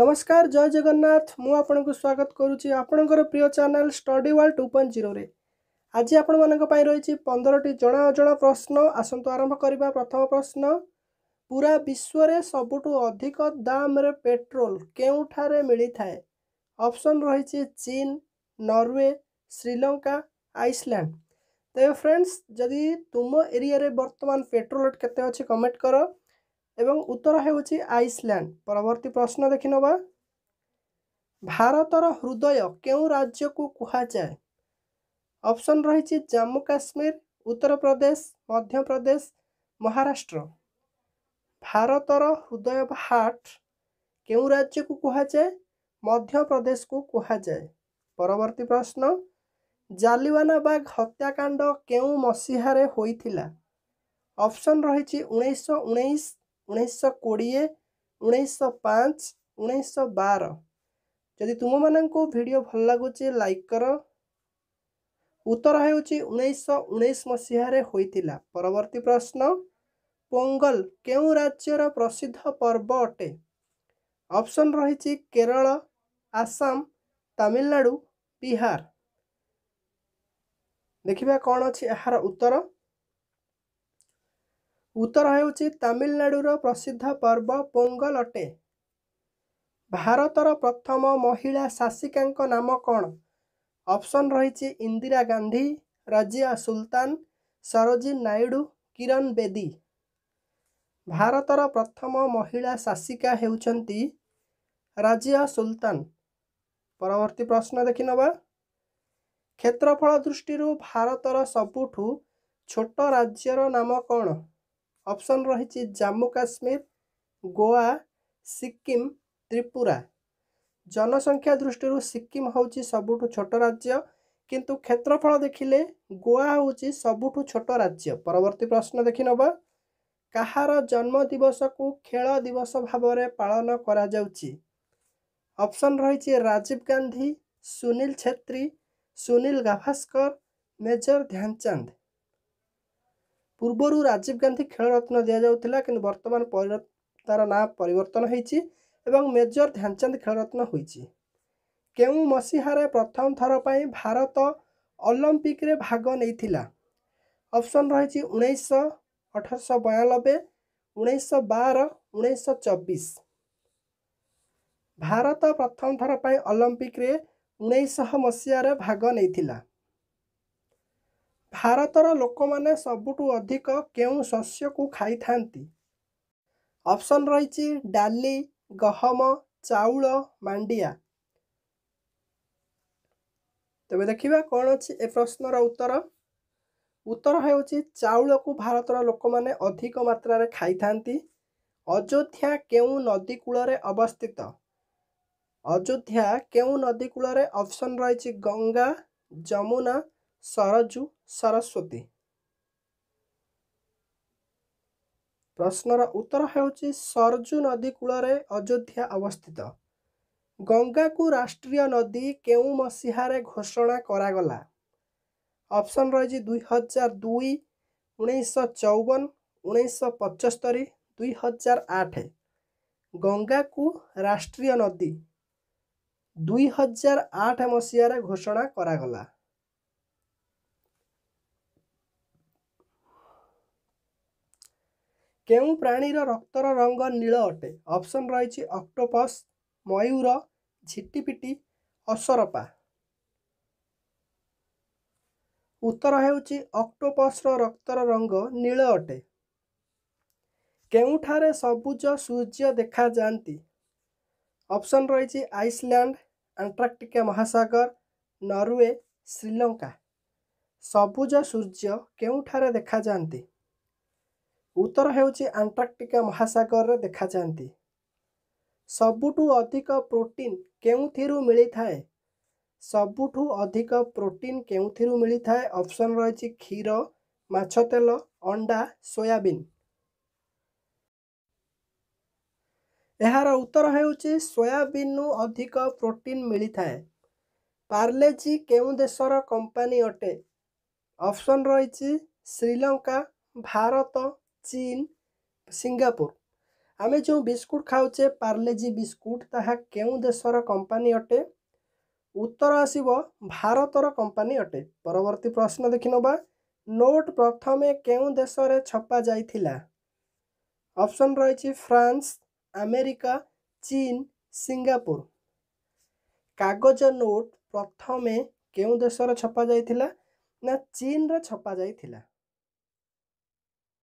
ନମସ୍କାର ଜୟ ଜଗନ୍ନାଥ ମୁଁ ଆପଣଙ୍କୁ ସ୍ୱାଗତ କରୁଛି ଆପଣଙ୍କର ପ୍ରିୟ channel study world two point ଜିରୋରେ ଆଜି ଆପଣମାନଙ୍କ ପାଇଁ ରହିଛି ପନ୍ଦରଟି ଜଣା ଅଜଣା ପ୍ରଶ୍ନ ଆସନ୍ତୁ ଆରମ୍ଭ କରିବା ପ୍ରଥମ ପ୍ରଶ୍ନ ପୁରା ବିଶ୍ୱରେ ସବୁଠୁ ଅଧିକ ଦାମରେ ପେଟ୍ରୋଲ କେଉଁଠାରେ ମିଳିଥାଏ ଅପସନ୍ ରହିଛି ଚୀନ ନରୱେ ଶ୍ରୀଲଙ୍କା ଆଇସଲ୍ୟାଣ୍ଡ ତେବେ ଫ୍ରେଣ୍ଡସ୍ ଯଦି ତୁମ ଏରିଆରେ ବର୍ତ୍ତମାନ ପେଟ୍ରୋଲ ରେଟ୍ କେତେ ଅଛି କମେଣ୍ଟ କର ଏବଂ ଉତ୍ତର ହେଉଛି ଆଇସଲ୍ୟାଣ୍ଡ ପରବର୍ତ୍ତୀ ପ୍ରଶ୍ନ ଦେଖିନେବା ଭାରତର ହୃଦୟ କେଉଁ ରାଜ୍ୟକୁ କୁହାଯାଏ ଅପସନ୍ ରହିଛି ଜାମ୍ମୁ କାଶ୍ମୀର ଉତ୍ତରପ୍ରଦେଶ ମଧ୍ୟପ୍ରଦେଶ ମହାରାଷ୍ଟ୍ର ଭାରତର ହୃଦୟ ବା ହାର୍ଟ କେଉଁ ରାଜ୍ୟକୁ କୁହାଯାଏ ମଧ୍ୟପ୍ରଦେଶକୁ କୁହାଯାଏ ପରବର୍ତ୍ତୀ ପ୍ରଶ୍ନ ଜାଲିୱାନାବାଗ ହତ୍ୟାକାଣ୍ଡ କେଉଁ ମସିହାରେ ହୋଇଥିଲା ଅପସନ୍ ରହିଛି ଉଣେଇଶହ ଉଣେଇଶ ଉଣେଇଶହ କୋଡ଼ିଏ ଉଣେଇଶହ ପାଞ୍ଚ ଉଣେଇଶହ ବାର ଯଦି ତୁମମାନଙ୍କୁ ଭିଡ଼ିଓ ଭଲ ଲାଗୁଛି ଲାଇକ୍ କର ଉତ୍ତର ହେଉଛି ଉଣେଇଶହ ଉଣେଇଶ ମସିହାରେ ହୋଇଥିଲା ପରବର୍ତ୍ତୀ ପ୍ରଶ୍ନ ପୋଙ୍ଗଲ କେଉଁ ରାଜ୍ୟର ପ୍ରସିଦ୍ଧ ପର୍ବ ଅଟେ ଅପସନ୍ ରହିଛି କେରଳ ଆସାମ ତାମିଲନାଡ଼ୁ ବିହାର ଦେଖିବା କ'ଣ ଅଛି ଏହାର ଉତ୍ତର ଉତ୍ତର ହେଉଛି ତାମିଲନାଡ଼ୁର ପ୍ରସିଦ୍ଧ ପର୍ବ ପୋଙ୍ଗଲ ଅଟେ ଭାରତର ପ୍ରଥମ ମହିଳା ଶାସିକାଙ୍କ ନାମ କ'ଣ ଅପସନ୍ ରହିଛି ଇନ୍ଦିରା ଗାନ୍ଧୀ ରାଜିଆ ସୁଲତାନ ସରୋଜି ନାଇଡ଼ୁ କିରଣ ବେଦୀ ଭାରତର ପ୍ରଥମ ମହିଳା ଶାସିକା ହେଉଛନ୍ତି ରାଜିଆ ସୁଲତାନ ପରବର୍ତ୍ତୀ ପ୍ରଶ୍ନ ଦେଖିନେବା କ୍ଷେତ୍ରଫଳ ଦୃଷ୍ଟିରୁ ଭାରତର ସବୁଠୁ ଛୋଟ ରାଜ୍ୟର ନାମ କ'ଣ ଅପସନ୍ ରହିଛି ଜାମ୍ମୁ କାଶ୍ମୀର ଗୋଆ ସିକିମ୍ ତ୍ରିପୁରା ଜନସଂଖ୍ୟା ଦୃଷ୍ଟିରୁ ସିକିମ୍ ହେଉଛି ସବୁଠୁ ଛୋଟ ରାଜ୍ୟ କିନ୍ତୁ କ୍ଷେତ୍ରଫଳ ଦେଖିଲେ ଗୋଆ ହେଉଛି ସବୁଠୁ ଛୋଟ ରାଜ୍ୟ ପରବର୍ତ୍ତୀ ପ୍ରଶ୍ନ ଦେଖିନେବା କାହାର ଜନ୍ମଦିବସକୁ ଖେଳ ଦିବସ ଭାବରେ ପାଳନ କରାଯାଉଛି ଅପସନ୍ ରହିଛି ରାଜୀବ ଗାନ୍ଧୀ ସୁନୀଲ ଛେତ୍ରୀ ସୁନୀଲ ଗାଭାସ୍କର ମେଜର ଧ୍ୟାନଚାନ୍ଦ ପୂର୍ବରୁ ରାଜୀବ ଗାନ୍ଧୀ ଖେଳରତ୍ନ ଦିଆଯାଉଥିଲା କିନ୍ତୁ ବର୍ତ୍ତମାନ ତା'ର ନାଁ ପରିବର୍ତ୍ତନ ହୋଇଛି ଏବଂ ମେଜର ଧ୍ୟାନଚାନ୍ଦ ଖେଳରତ୍ନ ହୋଇଛି କେଉଁ ମସିହାରେ ପ୍ରଥମ ଥର ପାଇଁ ଭାରତ ଅଲମ୍ପିକରେ ଭାଗ ନେଇଥିଲା ଅପସନ୍ ରହିଛି ଉଣେଇଶହ ଅଠରଶହ ବୟାନବେ ଉଣେଇଶହ ବାର ଉଣେଇଶହ ଚବିଶ ଭାରତ ପ୍ରଥମ ଥର ପାଇଁ ଅଲମ୍ପିକରେ ଉଣେଇଶହ ମସିହାରେ ଭାଗ ନେଇଥିଲା ଭାରତର ଲୋକମାନେ ସବୁଠୁ ଅଧିକ କେଉଁ ଶସ୍ୟକୁ ଖାଇଥାନ୍ତି ଅପସନ୍ ରହିଛି ଡାଲି ଗହମ ଚାଉଳ ମାଣ୍ଡିଆ ତେବେ ଦେଖିବା କ'ଣ ଅଛି ଏ ପ୍ରଶ୍ନର ଉତ୍ତର ଉତ୍ତର ହେଉଛି ଚାଉଳକୁ ଭାରତର ଲୋକମାନେ ଅଧିକ ମାତ୍ରାରେ ଖାଇଥାନ୍ତି ଅଯୋଧ୍ୟା କେଉଁ ନଦୀ କୂଳରେ ଅବସ୍ଥିତ ଅଯୋଧ୍ୟା କେଉଁ ନଦୀ କୂଳରେ ଅପସନ୍ ରହିଛି ଗଙ୍ଗା ଯମୁନା ସରଜୁ ସରସ୍ୱତୀ ପ୍ରଶ୍ନର ଉତ୍ତର ହେଉଛି ସରଜୁ ନଦୀ କୂଳରେ ଅଯୋଧ୍ୟା ଅବସ୍ଥିତ ଗଙ୍ଗାକୁ ରାଷ୍ଟ୍ରୀୟ ନଦୀ କେଉଁ ମସିହାରେ ଘୋଷଣା କରାଗଲା ଅପସନ୍ ରହିଛି ଦୁଇହଜାର ଦୁଇ ଉଣେଇଶହ ଚଉବନ ଉଣେଇଶହ ପଞ୍ଚସ୍ତରୀ ଦୁଇହଜାର ଆଠ ଗଙ୍ଗାକୁ ରାଷ୍ଟ୍ରୀୟ ନଦୀ ଦୁଇହଜାର ଆଠ ମସିହାରେ ଘୋଷଣା କରାଗଲା କେଉଁ ପ୍ରାଣୀର ରକ୍ତର ରଙ୍ଗ ନୀଳ ଅଟେ ଅପସନ୍ ରହିଛି ଅକ୍ଟୋପସ୍ ମୟୂର ଝିଟି ପିଟି ଅସରପା ଉତ୍ତର ହେଉଛି ଅକ୍ଟୋପସ୍ର ରକ୍ତର ରଙ୍ଗ ନୀଳ ଅଟେ କେଉଁଠାରେ ସବୁଜ ସୂର୍ଯ୍ୟ ଦେଖାଯାଆନ୍ତି ଅପସନ୍ ରହିଛି ଆଇସଲ୍ୟାଣ୍ଡ ଆଣ୍ଟାର୍କଟିକା ମହାସାଗର ନରୱେ ଶ୍ରୀଲଙ୍କା ସବୁଜ ସୂର୍ଯ୍ୟ କେଉଁଠାରେ ଦେଖାଯାଆନ୍ତି ଉତ୍ତର ହେଉଛି ଆଣ୍ଟାର୍କଟିକା ମହାସାଗରରେ ଦେଖାଯାଆନ୍ତି ସବୁଠୁ ଅଧିକ ପ୍ରୋଟିନ୍ କେଉଁଥିରୁ ମିଳିଥାଏ ସବୁଠୁ ଅଧିକ ପ୍ରୋଟିନ୍ କେଉଁଥିରୁ ମିଳିଥାଏ ଅପସନ୍ ରହିଛି କ୍ଷୀର ମାଛ ତେଲ ଅଣ୍ଡା ସୋୟାବିନ୍ ଏହାର ଉତ୍ତର ହେଉଛି ସୋୟାବିନ୍ରୁ ଅଧିକ ପ୍ରୋଟିନ୍ ମିଳିଥାଏ ପାର୍ଲେଜି କେଉଁ ଦେଶର କମ୍ପାନୀ ଅଟେ ଅପସନ୍ ରହିଛି ଶ୍ରୀଲଙ୍କା ଭାରତ ଚୀନ ସିଙ୍ଗାପୁର ଆମେ ଯେଉଁ ବିସ୍କୁଟ୍ ଖାଉଛେ ପାର୍ଲେଜି ବିସ୍କୁଟ୍ ତାହା କେଉଁ ଦେଶର କମ୍ପାନୀ ଅଟେ ଉତ୍ତର ଆସିବ ଭାରତର କମ୍ପାନୀ ଅଟେ ପରବର୍ତ୍ତୀ ପ୍ରଶ୍ନ ଦେଖିନେବା ନୋଟ୍ ପ୍ରଥମେ କେଉଁ ଦେଶରେ ଛପା ଯାଇଥିଲା ଅପସନ୍ ରହିଛି ଫ୍ରାନ୍ସ ଆମେରିକା ଚୀନ ସିଙ୍ଗାପୁର କାଗଜ ନୋଟ୍ ପ୍ରଥମେ କେଉଁ ଦେଶରେ ଛପା ଯାଇଥିଲା ନା ଚୀନରେ ଛପା ଯାଇଥିଲା